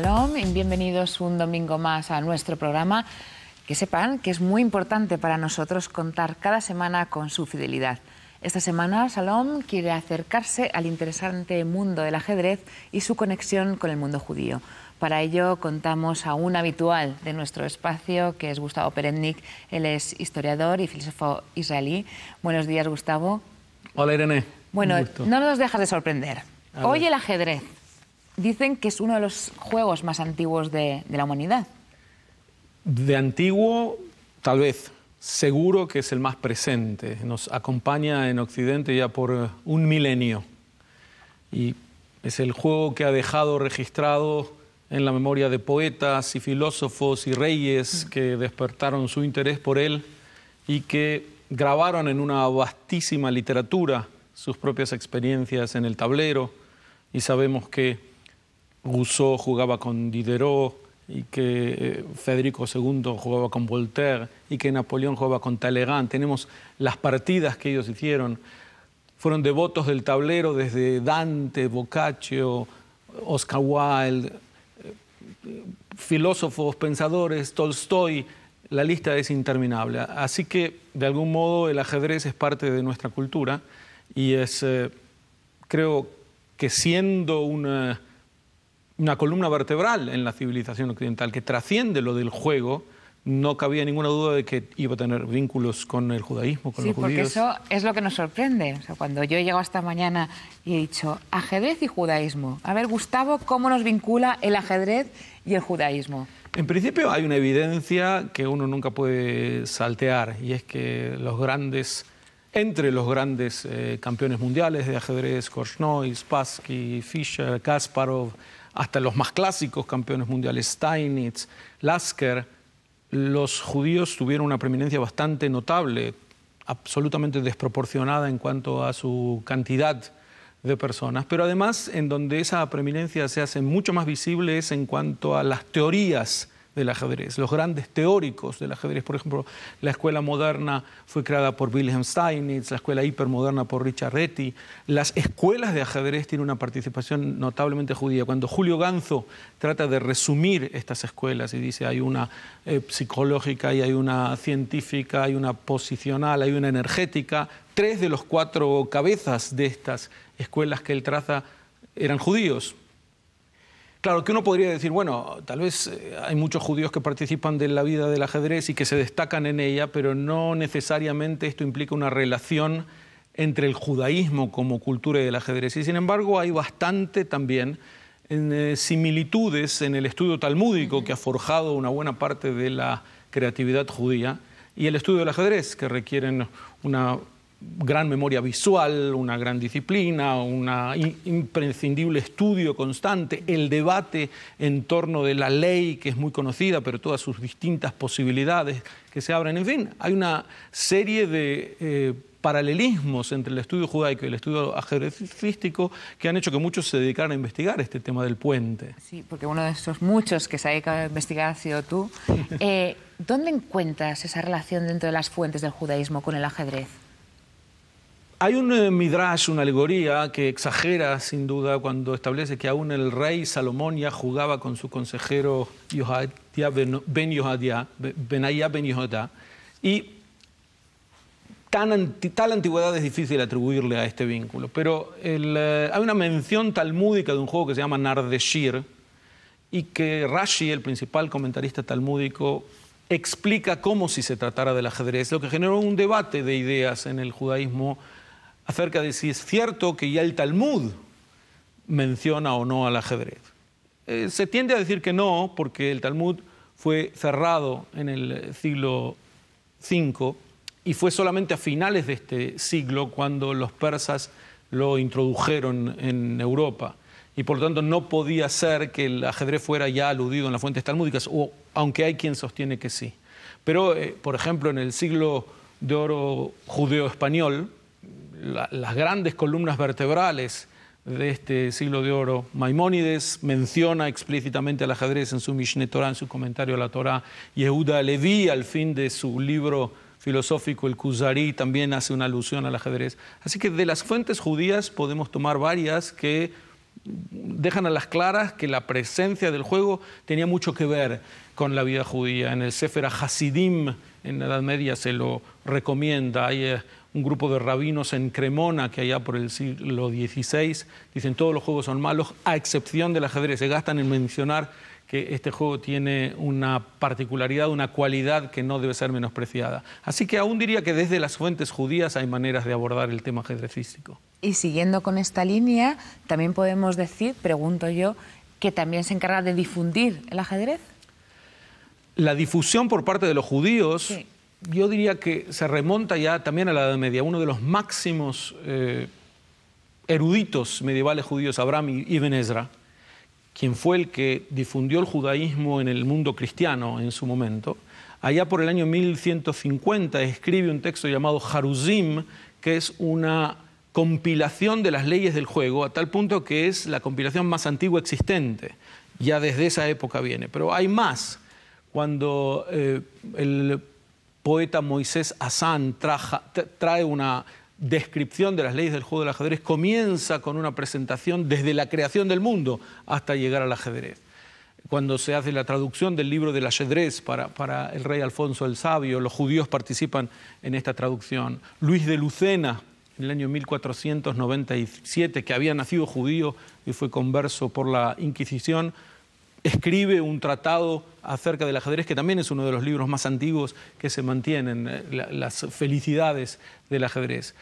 Salom, bienvenidos un domingo más a nuestro programa. Que sepan que es muy importante para nosotros contar cada semana con su fidelidad. Esta semana Salom quiere acercarse al interesante mundo del ajedrez y su conexión con el mundo judío. Para ello contamos a un habitual de nuestro espacio, que es Gustavo Perennik. Él es historiador y filósofo israelí. Buenos días, Gustavo. Hola, Irene. Bueno, no nos dejas de sorprender. Hoy el ajedrez dicen que es uno de los juegos más antiguos de, la humanidad. De antiguo, tal vez, seguro que es el más presente. Nos acompaña en Occidente ya por eh, un milenio. Y es el juego que ha dejado registrado en la memoria de poetas y filósofos y reyes mm. que despertaron su interés por él y que grabaron en una vastísima literatura sus propias experiencias en el tablero. Y sabemos que Rousseau jugaba con Diderot y que eh, Federico II jugaba con Voltaire y que Napoleón jugaba con Talleyrand. Tenemos las partidas que ellos hicieron. Fueron devotos del tablero desde Dante, Boccaccio, Oscar Wilde, eh, filósofos, pensadores, Tolstoy. La lista es interminable. Así que, de algún modo, el ajedrez es parte de nuestra cultura y es, eh, creo que siendo una una columna vertebral en la civilización occidental que trasciende lo del juego, no cabía ninguna duda de que iba a tener vínculos con el judaísmo, con los judíos. Sí, porque eso es lo que nos sorprende. cuando yo he llegado esta mañana y he dicho ajedrez y judaísmo. A ver, Gustavo, ¿cómo nos vincula el ajedrez y el judaísmo? En principio hay una evidencia que uno nunca puede saltear y es que los grandes, entre los grandes eh, campeones mundiales de ajedrez, Korchnoi, Spassky, Fischer, Kasparov, hasta los más clásicos campeones mundiales, Steinitz, Lasker, los judíos tuvieron una preeminencia bastante notable, absolutamente desproporcionada en cuanto a su cantidad de personas, pero además en donde esa preeminencia se hace mucho más visible es en cuanto a las teorías del ajedrez, los grandes teóricos del ajedrez. Por ejemplo, la escuela moderna fue creada por Wilhelm Steinitz, la escuela hipermoderna por Richard Reti. Las escuelas de ajedrez tienen una participación notablemente judía. Cuando Julio Ganzo trata de resumir estas escuelas y dice hay una eh, psicológica y hay una científica, hay una posicional, hay una energética, tres de los cuatro cabezas de estas escuelas que él traza eran judíos. Claro, que uno podría decir, bueno, tal vez eh, hay muchos judíos que participan de la vida del ajedrez y que se destacan en ella, pero no necesariamente esto implica una relación entre el judaísmo como cultura y el ajedrez. Y sin embargo, hay bastante también eh, similitudes en el estudio talmúdico que ha forjado una buena parte de la creatividad judía y el estudio del ajedrez, que requieren una gran memoria visual, una gran disciplina, un imprescindible estudio constante, el debate en torno de la ley, que es muy conocida, pero todas sus distintas posibilidades que se abren. En fin, hay una serie de eh, paralelismos entre el estudio judaico y el estudio ajedrecístico que han hecho que muchos se dedicaran a investigar este tema del puente. Sí, porque uno de esos muchos que se ha dedicado a investigar ha sido tú. Eh, ¿Dónde encuentras esa relación dentro de las fuentes del judaísmo con el ajedrez? Hay un eh, midrash, una alegoría que exagera sin duda cuando establece que aún el rey Salomón ya jugaba con su consejero ben, ben Benaya ben y tal antigüedad es difícil atribuirle a este vínculo, pero eh, hay una mención talmúdica de un juego que se llama Nardeshir y que Rashi, el principal comentarista talmúdico, explica como si se tratara del ajedrez, lo que generó un debate de ideas en el judaísmo acerca de si es cierto que ya el Talmud menciona o no al ajedrez. Eh, se tiende a decir que no, porque el Talmud fue cerrado en el eh, siglo V y fue solamente a finales de este siglo cuando los persas lo introdujeron en Europa. Y por lo tanto no podía ser que el ajedrez fuera ya aludido en las fuentes talmúdicas, o, aunque hay quien sostiene que sí. Pero, eh, por ejemplo, en el siglo de oro judeo-español, las grandes columnas vertebrales de este siglo de oro. Maimónides menciona explícitamente al ajedrez en su Mishneh Torah, en su comentario a la Torah. Yehuda Levi, al fin de su libro filosófico, el Kuzari, también hace una alusión al ajedrez. Así que de las fuentes judías podemos tomar varias que dejan a las claras que la presencia del juego tenía mucho que ver con la vida judía. En el Sefer Hasidim, en la Edad Media, se lo recomienda. Eh, un grupo de rabinos en Cremona, que allá por el siglo XVI, dicen todos los juegos son malos, a excepción del ajedrez. Se gastan en mencionar que este juego tiene una particularidad, una cualidad que no debe ser menospreciada. Así que aún diría que desde las fuentes judías hay maneras de abordar el tema ajedrecístico. Y siguiendo con esta línea, también podemos decir, pregunto yo, que también se encarga de difundir el ajedrez. La difusión por parte de los judíos yo diría que se remonta ya también a la Edad Media, uno de los máximos eh, eruditos medievales judíos, Abraham Ibn Ezra, quien fue el que difundió el judaísmo en el mundo cristiano en su momento, allá por el año 1150 escribe un texto llamado Haruzim, que es una compilación de las leyes del juego, a tal punto que es la compilación más antigua existente. Ya desde esa época viene, pero hay más. Cuando eh, el poeta Moisés Hassan trae una descripción de las leyes del juego del ajedrez, comienza con una presentación desde la creación del mundo hasta llegar al ajedrez. Cuando se hace la traducción del libro del ajedrez para, para el rey Alfonso el Sabio, los judíos participan en esta traducción. Luis de Lucena, en el año 1497, que había nacido judío y fue converso por la Inquisición, escribe un tratado acerca del ajedrez, que también es uno de los libros más antiguos que se mantienen, eh, las felicidades del ajedrez.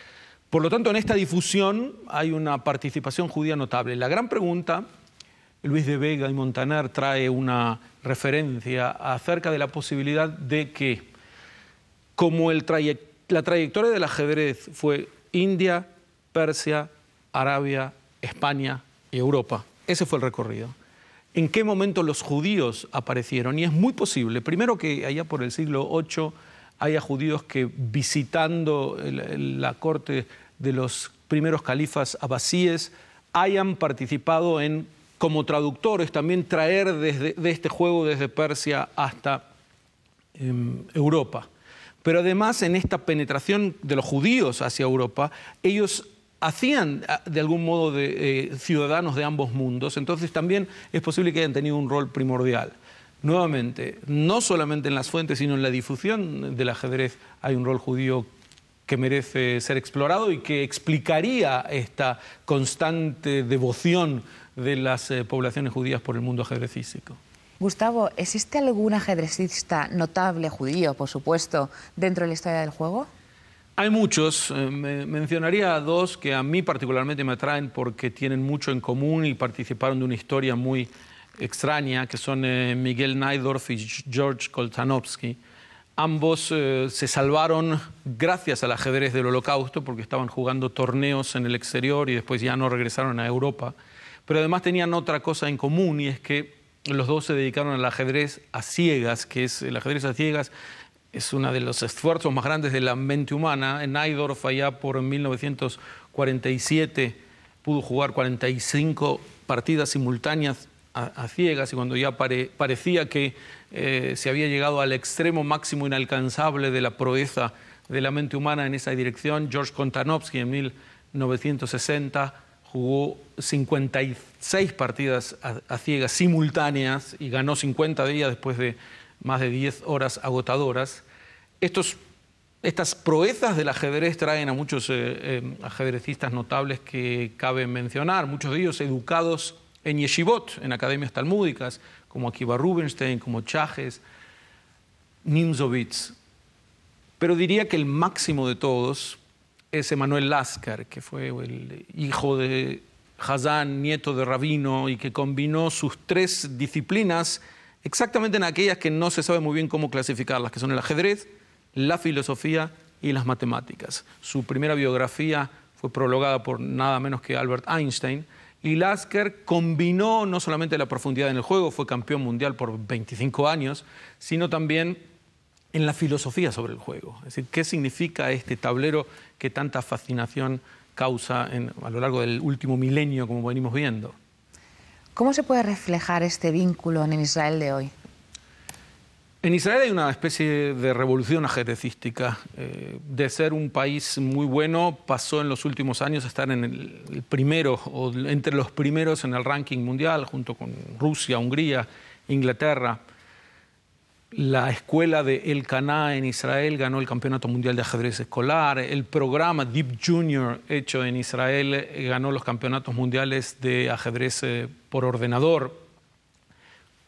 Por lo tanto, en esta difusión hay una participación judía notable. La gran pregunta, Luis de Vega y Montaner trae una referencia acerca de la posibilidad de que, como la trayectoria del ajedrez fue India, Persia, Arabia, España y Europa, ese fue el recorrido en qué momento los judíos aparecieron. Y es muy posible, primero que allá por el siglo VIII haya judíos que visitando la corte de los primeros califas abasíes hayan participado en, como traductores, también traer desde, de este juego desde Persia hasta em, Europa. Pero además en esta penetración de los judíos hacia Europa, ellos hacían ah, de algún modo eh, ciudadanos de ambos mundos, entonces también es posible que hayan tenido un rol primordial. Nuevamente, no solamente en las fuentes, sino en la difusión del ajedrez hay un rol judío que merece ser explorado y que explicaría esta constante devoción de las eh, poblaciones judías por el mundo ajedrecístico. Gustavo, ¿existe algún ajedrecista notable judío, por supuesto, dentro de la historia del juego? Hay muchos, eh, me mencionaría dos que a mí particularmente me atraen porque tienen mucho en común y participaron de una historia muy extraña, que son eh, Miguel Neidorf y George Koltanowski. Ambos eh, se salvaron gracias al ajedrez del holocausto porque estaban jugando torneos en el exterior y después ya no regresaron a Europa. Pero además tenían otra cosa en común y es que los dos se dedicaron al ajedrez a ciegas, que es el ajedrez a ciegas es uno de los esfuerzos más grandes de la mente humana. En Eidorf, allá por 1947, pudo jugar 45 partidas simultáneas a, ciegas y cuando ya parecía que eh, se había llegado al extremo máximo inalcanzable de la proeza de la mente humana en esa dirección, George Kontanowski en 1960 jugó 56 partidas a, a ciegas simultáneas y ganó 50 de ellas después de más de 10 horas agotadoras. Estos, estas proezas del ajedrez traen a muchos eh, eh, ajedrecistas notables que cabe mencionar, muchos de ellos educados en yeshivot, en academias talmúdicas, como Akiva Rubinstein, como Chajes, Nimzovitz. Pero diría que el máximo de todos es Emanuel Láscar, que fue el hijo de Hazán, nieto de Rabino, y que combinó sus tres disciplinas exactamente en aquellas que no se sabe muy bien cómo clasificarlas, que son el ajedrez, la filosofía y las matemáticas. Su primera biografía fue prologada por nada menos que Albert Einstein. Y Lasker combinó no solamente la profundidad en el juego, fue campeón mundial por 25 años, sino también en la filosofía sobre el juego. Es decir, ¿qué significa este tablero que tanta fascinación causa a lo largo del último milenio, como venimos viendo? ¿Cómo se puede reflejar este vínculo en Israel de hoy? En Israel hay una especie de revolución ajedrecística. Eh, de ser un país muy bueno, pasó en los últimos años a estar en primero entre los primeros en el ranking mundial, junto con Rusia, Hungría, Inglaterra la escuela de El Cana en Israel ganó el Campeonato Mundial de Ajedrez Escolar, el programa Deep Junior hecho en Israel ganó los campeonatos mundiales de ajedrez eh, por ordenador,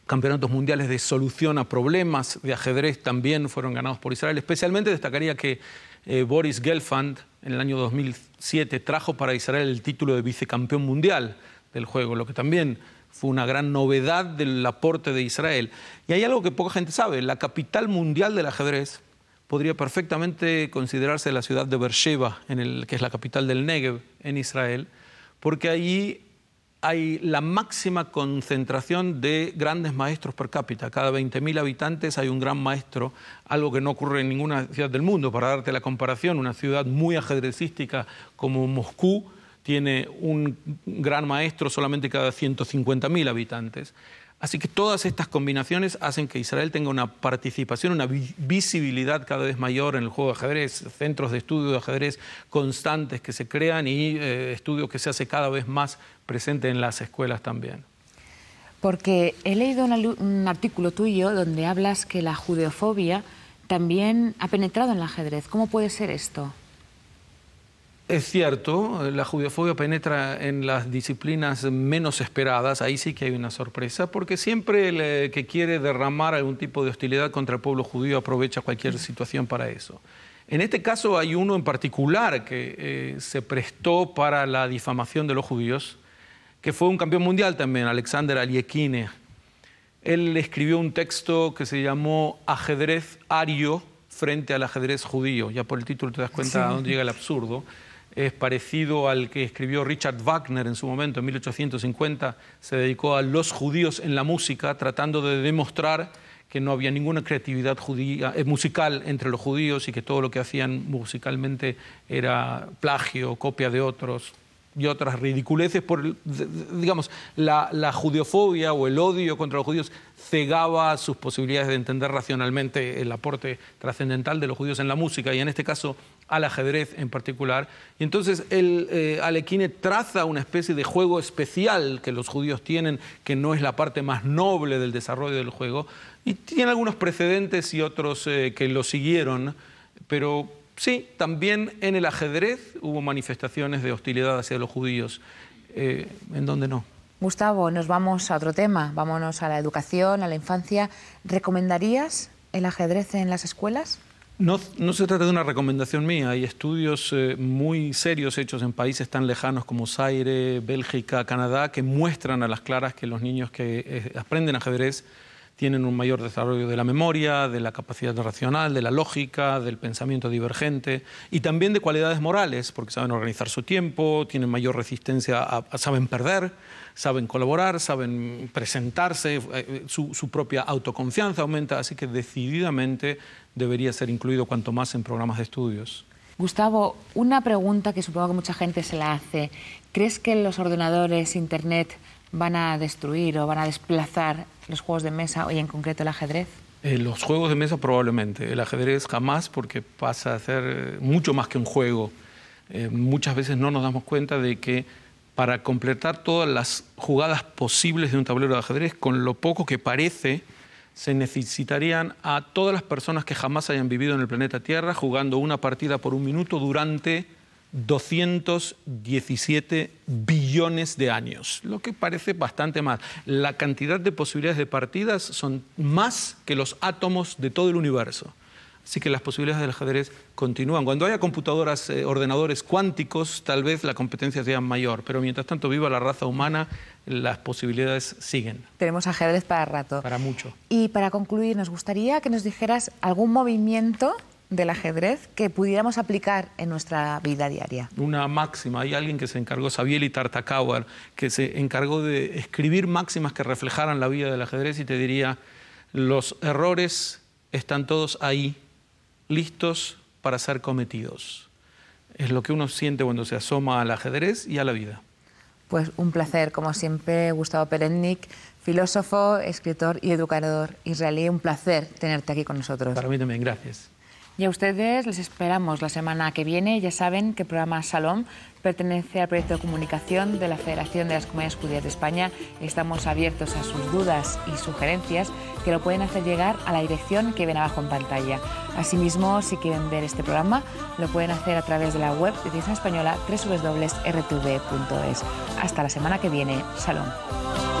campeonatos mundiales de solución a problemas de ajedrez también fueron ganados por Israel. Especialmente destacaría que eh, Boris Gelfand en el año 2007 trajo para Israel el título de vicecampeón mundial del juego, lo que también fue una gran novedad del aporte de Israel. Y hay algo que poca gente sabe, la capital mundial del ajedrez podría perfectamente considerarse la ciudad de Beersheba, que es la capital del Negev en Israel, porque allí hay la máxima concentración de grandes maestros per cápita. Cada 20.000 habitantes hay un gran maestro, algo que no ocurre en ninguna ciudad del mundo. Para darte la comparación, una ciudad muy ajedrecística como Moscú, tiene un gran maestro solamente cada 150.000 habitantes. Así que todas estas combinaciones hacen que Israel tenga una participación, una visibilidad cada vez mayor en el juego de ajedrez, centros de estudio de ajedrez constantes que se crean y eh, estudios que se hace cada vez más presente en las escuelas también. Porque he leído un artículo tuyo donde hablas que la judeofobia también ha penetrado en el ajedrez. ¿Cómo puede ser esto? Es cierto, la judiofobia penetra en las disciplinas menos esperadas, ahí sí que hay una sorpresa, porque siempre el eh, que quiere derramar algún tipo de hostilidad contra el pueblo judío aprovecha cualquier situación para eso. En este caso hay uno en particular que eh, se prestó para la difamación de los judíos, que fue un campeón mundial también, Alexander Aliekine. Él escribió un texto que se llamó Ajedrez Ario frente al ajedrez judío, ya por el título te das cuenta de dónde llega el absurdo es parecido al que escribió Richard Wagner en su momento, en 1850, se dedicó a los judíos en la música, tratando de demostrar que no había ninguna creatividad judía, eh, musical entre los judíos y que todo lo que hacían musicalmente era plagio, copia de otros, y otras ridiculeces, por, digamos, la, la judeofobia o el odio contra los judíos cegaba sus posibilidades de entender racionalmente el aporte trascendental de los judíos en la música y en este caso al ajedrez en particular. Y entonces el eh, traza una especie de juego especial que los judíos tienen, que no es la parte más noble del desarrollo del juego, y tiene algunos precedentes y otros eh, que lo siguieron, pero Sí, también en el ajedrez hubo manifestaciones de hostilidad hacia los judíos, eh, en dónde no. Gustavo, nos vamos a otro tema, vámonos a la educación, a la infancia. ¿Recomendarías el ajedrez en las escuelas? No, se trata de una recomendación mía, hay estudios eh, muy serios hechos en países tan lejanos como Zaire, Bélgica, Canadá, que muestran a las claras que los niños que eh, aprenden ajedrez tienen un mayor desarrollo de la memoria, de la capacidad racional, de la lógica, del pensamiento divergente y también de cualidades morales, porque saben organizar su tiempo, tienen mayor resistencia, saben perder, saben colaborar, saben presentarse, eh, eh, su propia autoconfianza aumenta, así que decididamente debería ser incluido cuanto más en programas de estudios. Gustavo, una pregunta que supongo que mucha gente se la hace. ¿Crees que los ordenadores, Internet, van a destruir o van a desplazar los juegos de mesa y en concreto el ajedrez? Eh, los juegos de mesa probablemente, el ajedrez jamás porque pasa a ser eh, mucho más que un juego. Eh, muchas veces no nos damos cuenta de que para completar todas las jugadas posibles de un tablero de ajedrez, con lo poco que parece, se necesitarían a todas las personas que jamás hayan vivido en el planeta Tierra jugando una partida por un minuto durante 217 días millones de años, lo que parece bastante más. La cantidad de posibilidades de partidas son más que los átomos de todo el universo. Así que las posibilidades del ajedrez continúan. Cuando haya computadoras, eh, ordenadores cuánticos, tal vez la competencia sea mayor, pero mientras tanto viva la raza humana, las posibilidades siguen. Tenemos ajedrez para rato. Para mucho. Y para concluir, nos gustaría que nos dijeras algún movimiento del ajedrez que pudiéramos aplicar en nuestra vida diaria? Una máxima. Hay alguien que se encargó, Sabieli Tartakauer, que se encargó de escribir máximas que reflejaran la vida del ajedrez y te diría, los errores están todos ahí, listos para ser cometidos. Es lo que uno siente cuando se asoma al ajedrez y a la vida. Pues un placer, como siempre, Gustavo Perennik, filósofo, escritor y educador israelí. Un placer tenerte aquí con nosotros. Para también, gracias. Y a ustedes les esperamos la semana que viene. Ya saben que el programa Salón pertenece al proyecto de comunicación de la Federación de las Comunidades Judías de España. Estamos abiertos a sus dudas y sugerencias que lo pueden hacer llegar a la dirección que ven abajo en pantalla. Asimismo, si quieren ver este programa, lo pueden hacer a través de la web de Española www.rtv.es. Hasta la semana que viene. Salón.